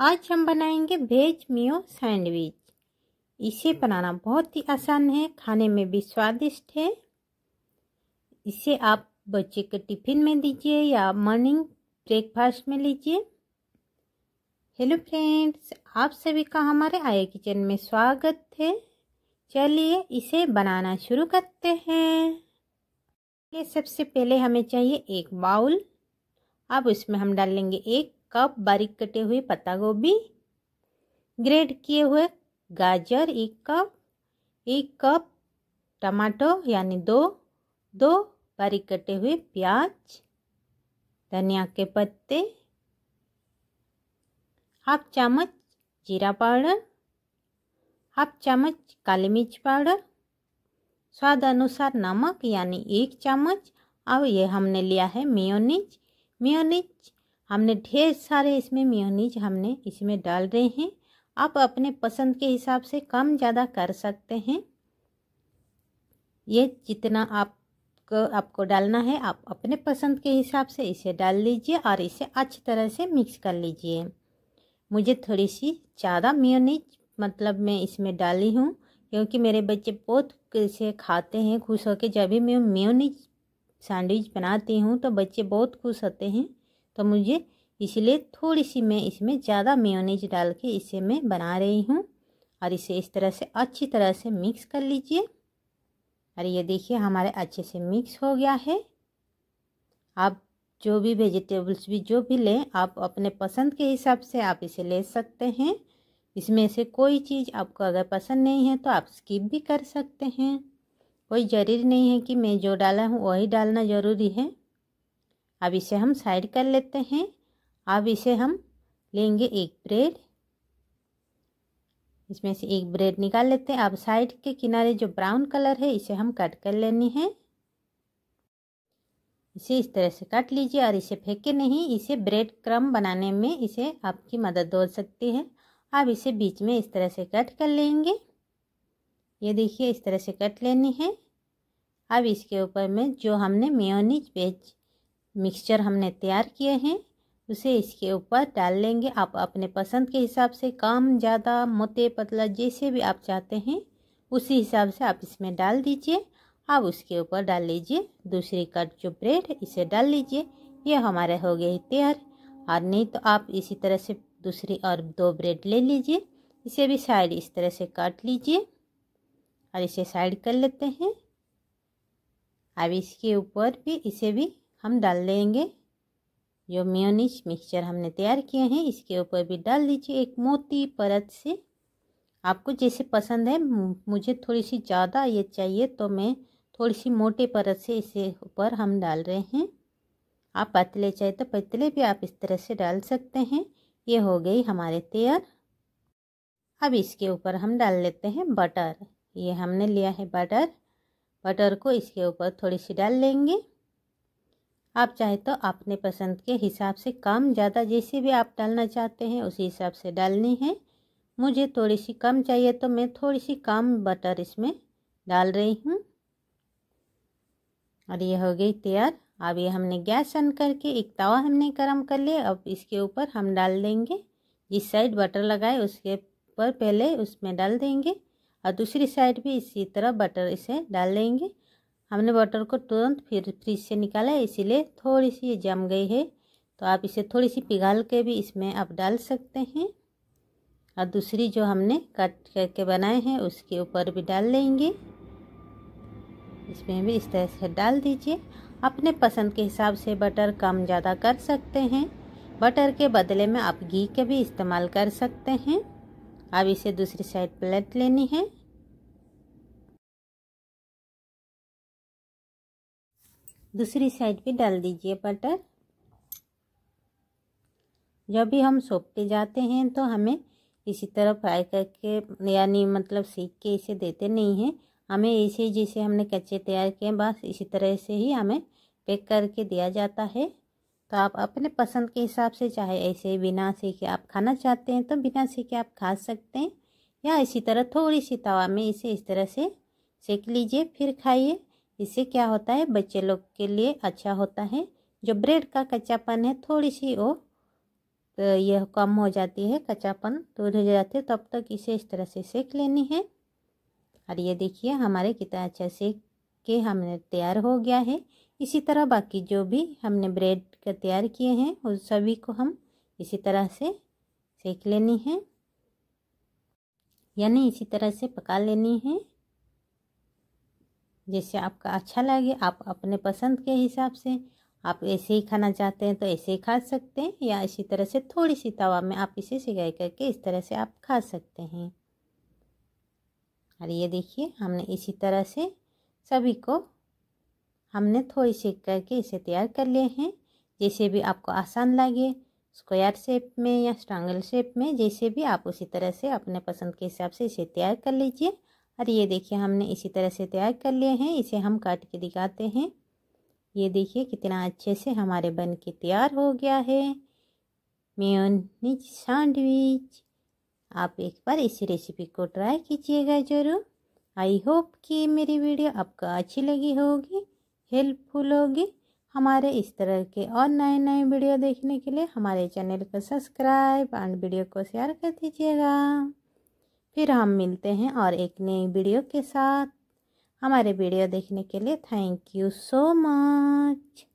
आज हम बनाएंगे वेज मियो सैंडविच इसे बनाना बहुत ही आसान है खाने में भी स्वादिष्ट है इसे आप बच्चे के टिफिन में दीजिए या मॉर्निंग ब्रेकफास्ट में लीजिए हेलो फ्रेंड्स आप सभी का हमारे आया किचन में स्वागत है चलिए इसे बनाना शुरू करते हैं ये सबसे पहले हमें चाहिए एक बाउल अब उसमें हम डालेंगे एक कप बारीक कटे हुए पत्ता गोभी ग्रेट किए हुए गाजर एक कप एक कप टमाटो यानी दो दो बारीक कटे हुए प्याज धनिया के पत्ते हाफ चम्मच जीरा पाउडर हाफ चम्मच काली मिर्च पाउडर स्वाद अनुसार नमक यानी एक चम्मच और ये हमने लिया है मियोनिज मियोनिज हमने ढेर सारे इसमें म्योनीज हमने इसमें डाल रहे हैं आप अपने पसंद के हिसाब से कम ज़्यादा कर सकते हैं ये जितना आप आपको डालना है आप अपने पसंद के हिसाब से इसे डाल लीजिए और इसे अच्छी तरह से मिक्स कर लीजिए मुझे थोड़ी सी ज़्यादा म्योनीज मतलब मैं इसमें डाली हूँ क्योंकि मेरे बच्चे बहुत इसे खाते हैं खुश होकर जब भी मैं म्योनीज सैंडविच बनाती हूँ तो बच्चे बहुत खुश होते हैं तो मुझे इसलिए थोड़ी सी मैं इसमें ज़्यादा मेयोनीज डाल के इसे मैं बना रही हूँ और इसे इस तरह से अच्छी तरह से मिक्स कर लीजिए और ये देखिए हमारे अच्छे से मिक्स हो गया है आप जो भी वेजिटेबल्स भी जो भी लें आप अपने पसंद के हिसाब से आप इसे ले सकते हैं इसमें से कोई चीज़ आपको अगर पसंद नहीं है तो आप स्किप भी कर सकते हैं कोई ज़रूरी नहीं है कि मैं जो डाला हूँ वही डालना ज़रूरी है अब इसे हम साइड कर लेते हैं अब इसे हम लेंगे एक ब्रेड इसमें से एक ब्रेड निकाल लेते हैं अब साइड के किनारे जो ब्राउन कलर है इसे हम कट कर लेनी है इसे इस तरह से कट लीजिए और इसे फेंके नहीं इसे ब्रेड क्रम बनाने में इसे आपकी मदद हो सकती है आप इसे बीच में इस तरह से कट कर लेंगे ये देखिए इस तरह से कट लेनी है अब इसके ऊपर में जो हमने मेयोनीज वेज मिक्सचर हमने तैयार किए हैं उसे इसके ऊपर डाल लेंगे आप अपने पसंद के हिसाब से कम ज़्यादा मोटे पतला जैसे भी आप चाहते हैं उसी हिसाब से आप इसमें डाल दीजिए आप उसके ऊपर डाल लीजिए दूसरी कट जो ब्रेड इसे डाल लीजिए ये हमारे हो गए तैयार और नहीं तो आप इसी तरह से दूसरी और दो ब्रेड ले लीजिए इसे भी साइड इस तरह से काट लीजिए और इसे साइड कर लेते हैं अब इसके ऊपर भी इसे भी हम डाल देंगे जो म्योनिज मिक्सचर हमने तैयार किए हैं इसके ऊपर भी डाल दीजिए एक मोती परत से आपको जैसे पसंद है मुझे थोड़ी सी ज़्यादा ये चाहिए तो मैं थोड़ी सी मोटे परत से इसे ऊपर हम डाल रहे हैं आप पतले चाहे तो पतले भी आप इस तरह से डाल सकते हैं ये हो गई हमारे तैयार अब इसके ऊपर हम डाल लेते हैं बटर ये हमने लिया है बटर बटर को इसके ऊपर थोड़ी सी डाल लेंगे आप चाहे तो अपने पसंद के हिसाब से कम ज़्यादा जैसे भी आप डालना चाहते हैं उसी हिसाब से डालनी है मुझे थोड़ी सी कम चाहिए तो मैं थोड़ी सी कम बटर इसमें डाल रही हूँ और ये हो गई तैयार अब ये हमने गैस ऑन करके एक तवा हमने गर्म कर लिया अब इसके ऊपर हम डाल देंगे जिस साइड बटर लगाए उसके ऊपर पहले उसमें डाल देंगे और दूसरी साइड भी इसी तरह बटर इसे डाल देंगे हमने बटर को तुरंत फिर फ्रिज से निकाला है इसीलिए थोड़ी सी ये जम गई है तो आप इसे थोड़ी सी पिघाल के भी इसमें आप डाल सकते हैं और दूसरी जो हमने कट करके बनाए हैं उसके ऊपर भी डाल लेंगे इसमें भी इस तरह से डाल दीजिए अपने पसंद के हिसाब से बटर कम ज़्यादा कर सकते हैं बटर के बदले में आप घी के भी इस्तेमाल कर सकते हैं अब इसे दूसरी साइड पलट लेनी है दूसरी साइड भी डाल दीजिए बटर जब भी हम सोपटे जाते हैं तो हमें इसी तरह फ्राई करके यानी मतलब सीख के इसे देते नहीं हैं हमें ऐसे जैसे हमने कच्चे तैयार किए बस इसी तरह से ही हमें पैक करके दिया जाता है तो आप अपने पसंद के हिसाब से चाहे ऐसे बिना सीखे आप खाना चाहते हैं तो बिना सीखे आप खा सकते हैं या इसी तरह थोड़ी सी तवा में इसे इस तरह से सेक लीजिए फिर खाइए इससे क्या होता है बच्चे लोग के लिए अच्छा होता है जो ब्रेड का कच्चापन है थोड़ी सी वो तो यह कम हो जाती है कच्चापन दूर हो जाते हैं तब तो तक इसे इस तरह से सेक लेनी है और ये देखिए हमारे कितना अच्छा सेक के हमने तैयार हो गया है इसी तरह बाकी जो भी हमने ब्रेड का तैयार किए हैं उन सभी को हम इसी तरह से सेक लेनी है यानी इसी तरह से पका लेनी है जैसे आपका अच्छा लगे आप अपने पसंद के हिसाब से आप ऐसे ही खाना चाहते हैं तो ऐसे ही खा सकते हैं या इसी तरह से थोड़ी सी तवा में आप इसे सिकाई करके इस तरह से आप खा सकते हैं और ये देखिए हमने इसी तरह से सभी को हमने थोड़ी सेक करके इसे तैयार कर लिए हैं जैसे भी आपको आसान लगे स्क्वायर शेप में या स्ट्रांगल शेप में जैसे भी आप उसी तरह से अपने पसंद के हिसाब से इसे तैयार कर लीजिए और ये देखिए हमने इसी तरह से तैयार कर लिए हैं इसे हम काट के दिखाते हैं ये देखिए कितना अच्छे से हमारे बन के तैयार हो गया है मेयोनीज सैंडविच आप एक बार इसी रेसिपी को ट्राई कीजिएगा ज़रूर आई होप कि मेरी वीडियो आपको अच्छी लगी होगी हेल्पफुल होगी हमारे इस तरह के और नए नए वीडियो देखने के लिए हमारे चैनल को सब्सक्राइब एंड वीडियो को शेयर कर दीजिएगा फिर हम मिलते हैं और एक नई वीडियो के साथ हमारे वीडियो देखने के लिए थैंक यू सो मच